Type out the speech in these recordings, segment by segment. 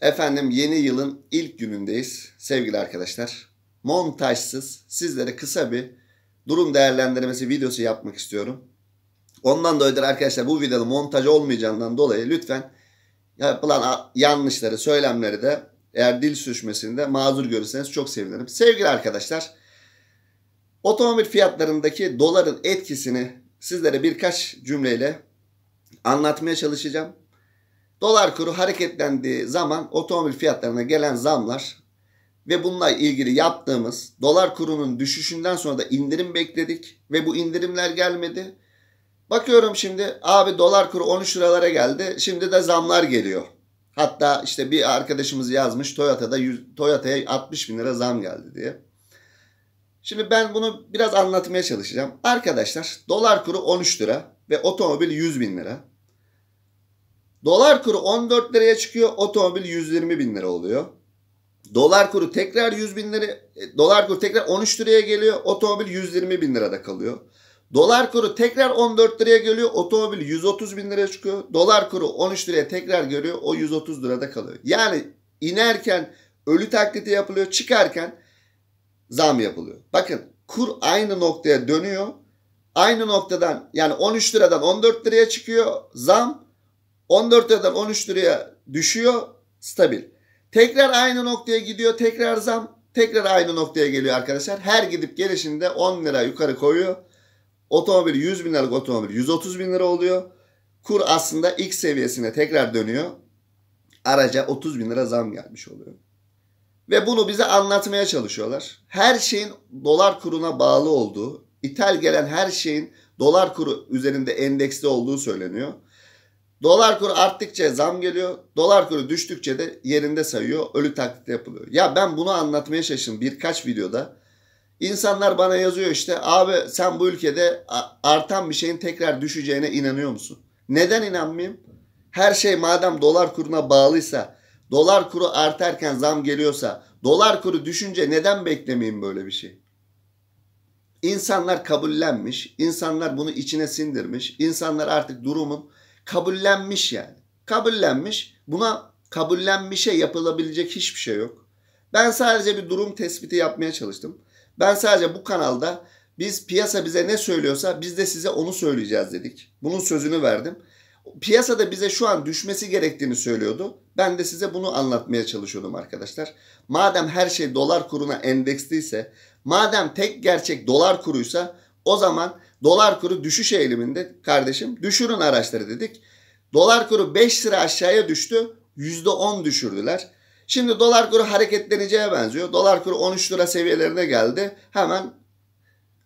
Efendim yeni yılın ilk günündeyiz sevgili arkadaşlar. Montajsız sizlere kısa bir durum değerlendirmesi videosu yapmak istiyorum. Ondan dolayı arkadaşlar bu videoda montaj olmayacağından dolayı lütfen yapılan yanlışları, söylemleri de eğer dil sürçmesinde mazur görürseniz çok sevinirim. Sevgili arkadaşlar otomobil fiyatlarındaki doların etkisini sizlere birkaç cümleyle anlatmaya çalışacağım. Dolar kuru hareketlendiği zaman otomobil fiyatlarına gelen zamlar ve bununla ilgili yaptığımız dolar kurunun düşüşünden sonra da indirim bekledik ve bu indirimler gelmedi. Bakıyorum şimdi abi dolar kuru 13 liralara geldi. Şimdi de zamlar geliyor. Hatta işte bir arkadaşımız yazmış Toyota'da Toyota'ya 60 bin lira zam geldi diye. Şimdi ben bunu biraz anlatmaya çalışacağım. Arkadaşlar dolar kuru 13 lira ve otomobil 100 bin lira. Dolar kuru 14 liraya çıkıyor. Otomobil 120 bin lira oluyor. Dolar kuru tekrar 100 bin lira. E, dolar kuru tekrar 13 liraya geliyor. Otomobil 120 bin lirada kalıyor. Dolar kuru tekrar 14 liraya geliyor. Otomobil 130 bin liraya çıkıyor. Dolar kuru 13 liraya tekrar geliyor, O 130 lirada kalıyor. Yani inerken ölü taklidi yapılıyor. Çıkarken zam yapılıyor. Bakın kur aynı noktaya dönüyor. Aynı noktadan yani 13 liradan 14 liraya çıkıyor zam. 14 liradan 13 liraya düşüyor. Stabil. Tekrar aynı noktaya gidiyor. Tekrar zam. Tekrar aynı noktaya geliyor arkadaşlar. Her gidip gelişinde 10 lira yukarı koyuyor. Otomobil 100 bin liralık otomobil 130 bin lira oluyor. Kur aslında ilk seviyesine tekrar dönüyor. Araca 30 bin lira zam gelmiş oluyor. Ve bunu bize anlatmaya çalışıyorlar. Her şeyin dolar kuruna bağlı olduğu, ithal gelen her şeyin dolar kuru üzerinde endeksli olduğu söyleniyor. Dolar kuru arttıkça zam geliyor. Dolar kuru düştükçe de yerinde sayıyor. Ölü taklit yapılıyor. Ya ben bunu anlatmaya çalıştım birkaç videoda. İnsanlar bana yazıyor işte abi sen bu ülkede artan bir şeyin tekrar düşeceğine inanıyor musun? Neden inanmayayım? Her şey madem dolar kuruna bağlıysa, dolar kuru artarken zam geliyorsa, dolar kuru düşünce neden beklemeyeyim böyle bir şey? İnsanlar kabullenmiş, insanlar bunu içine sindirmiş, insanlar artık durumun kabullenmiş yani. Kabullenmiş. Buna kabullenmişe yapılabilecek hiçbir şey yok. Ben sadece bir durum tespiti yapmaya çalıştım. Ben sadece bu kanalda biz piyasa bize ne söylüyorsa biz de size onu söyleyeceğiz dedik. Bunun sözünü verdim. Piyasada bize şu an düşmesi gerektiğini söylüyordu. Ben de size bunu anlatmaya çalışıyordum arkadaşlar. Madem her şey dolar kuruna endeksliyse, madem tek gerçek dolar kuruysa o zaman dolar kuru düşüş eğiliminde kardeşim düşürün araçları dedik. Dolar kuru 5 lira aşağıya düştü. %10 düşürdüler. Şimdi dolar kuru hareketleneceğe benziyor. Dolar kuru 13 lira seviyelerine geldi. Hemen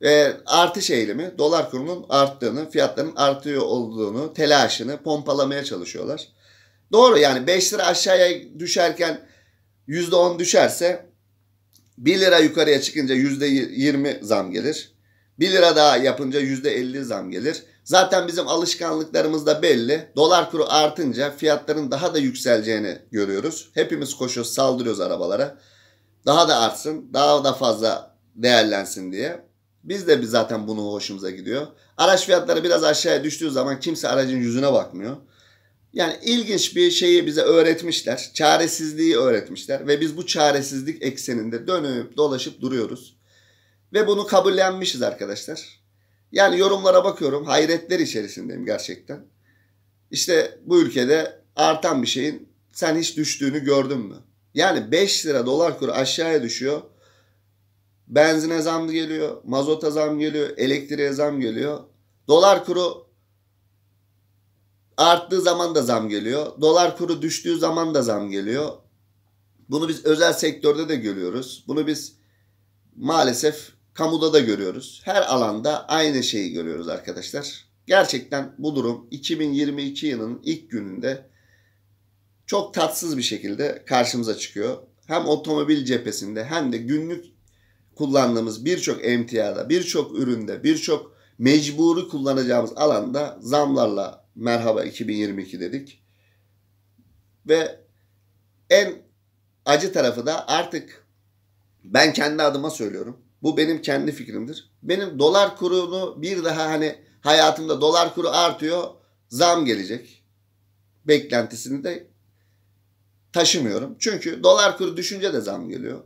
e, artış eğilimi, dolar kurunun arttığını, fiyatların artıyor olduğunu, telaşını pompalamaya çalışıyorlar. Doğru yani 5 lira aşağıya düşerken %10 düşerse 1 lira yukarıya çıkınca %20 zam gelir. 1 lira daha yapınca %50 zam gelir. Zaten bizim alışkanlıklarımız da belli. Dolar kuru artınca fiyatların daha da yükseleceğini görüyoruz. Hepimiz koşuyoruz, saldırıyoruz arabalara. Daha da artsın, daha da fazla değerlensin diye. Biz de biz zaten bunu hoşumuza gidiyor. Araç fiyatları biraz aşağıya düştüğü zaman kimse aracın yüzüne bakmıyor. Yani ilginç bir şeyi bize öğretmişler. Çaresizliği öğretmişler ve biz bu çaresizlik ekseninde dönüp dolaşıp duruyoruz. Ve bunu kabullenmişiz arkadaşlar. Yani yorumlara bakıyorum hayretler içerisindeyim gerçekten. İşte bu ülkede artan bir şeyin sen hiç düştüğünü gördün mü? Yani 5 lira dolar kuru aşağıya düşüyor. Benzine zam geliyor, mazota zam geliyor, elektriğe zam geliyor. Dolar kuru arttığı zaman da zam geliyor. Dolar kuru düştüğü zaman da zam geliyor. Bunu biz özel sektörde de görüyoruz. Bunu biz maalesef Kamuda da görüyoruz. Her alanda aynı şeyi görüyoruz arkadaşlar. Gerçekten bu durum 2022 yılının ilk gününde çok tatsız bir şekilde karşımıza çıkıyor. Hem otomobil cephesinde hem de günlük kullandığımız birçok emtiyada, birçok üründe, birçok mecburi kullanacağımız alanda zamlarla merhaba 2022 dedik. Ve en acı tarafı da artık ben kendi adıma söylüyorum. Bu benim kendi fikrimdir. Benim dolar kurunu bir daha hani hayatımda dolar kuru artıyor zam gelecek. Beklentisini de taşımıyorum. Çünkü dolar kuru düşünce de zam geliyor.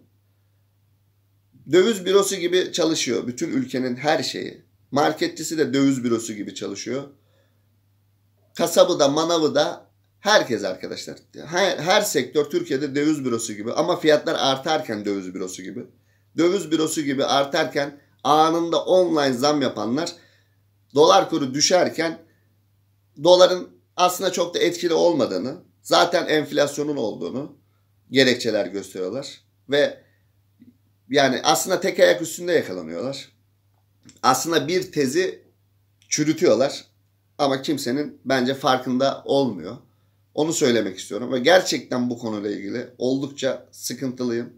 Döviz bürosu gibi çalışıyor bütün ülkenin her şeyi. Marketçisi de döviz bürosu gibi çalışıyor. Kasabı da manavı da herkes arkadaşlar. Her, her sektör Türkiye'de döviz bürosu gibi ama fiyatlar artarken döviz bürosu gibi döviz bürosu gibi artarken anında online zam yapanlar dolar kuru düşerken doların aslında çok da etkili olmadığını, zaten enflasyonun olduğunu gerekçeler gösteriyorlar ve yani aslında tek ayak üstünde yakalanıyorlar. Aslında bir tezi çürütüyorlar ama kimsenin bence farkında olmuyor. Onu söylemek istiyorum ve gerçekten bu konuyla ilgili oldukça sıkıntılıyım.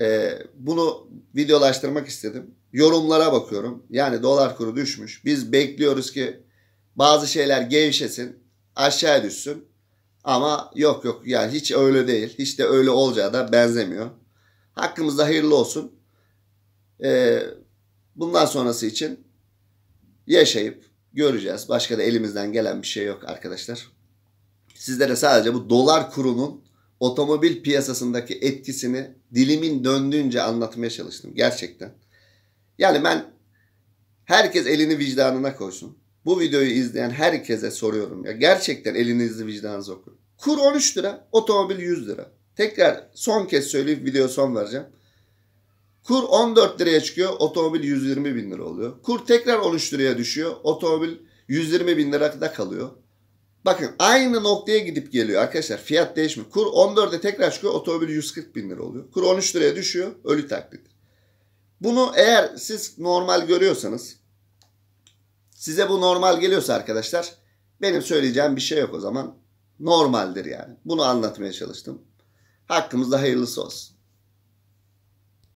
E, bunu videolaştırmak istedim. Yorumlara bakıyorum. Yani dolar kuru düşmüş. Biz bekliyoruz ki bazı şeyler gevşesin, aşağı düşsün. Ama yok yok yani hiç öyle değil. Hiç de öyle olacağı da benzemiyor. Hakkımızda hayırlı olsun. Ee, bundan sonrası için yaşayıp göreceğiz. Başka da elimizden gelen bir şey yok arkadaşlar. Sizlere sadece bu dolar kurunun otomobil piyasasındaki etkisini dilimin döndüğünce anlatmaya çalıştım gerçekten. Yani ben herkes elini vicdanına koysun. Bu videoyu izleyen herkese soruyorum ya gerçekten elinizi vicdanınıza koyun. Kur 13 lira, otomobil 100 lira. Tekrar son kez söyleyip video son vereceğim. Kur 14 liraya çıkıyor, otomobil 120 bin lira oluyor. Kur tekrar 13 liraya düşüyor, otomobil 120 bin lirada kalıyor. Bakın aynı noktaya gidip geliyor arkadaşlar. Fiyat değişmiyor. Kur 14'e tekrar çıkıyor. Otomobil 140 bin lira oluyor. Kur 13 liraya düşüyor. Ölü taklit. Bunu eğer siz normal görüyorsanız size bu normal geliyorsa arkadaşlar benim söyleyeceğim bir şey yok o zaman. Normaldir yani. Bunu anlatmaya çalıştım. Hakkımızda hayırlısı olsun.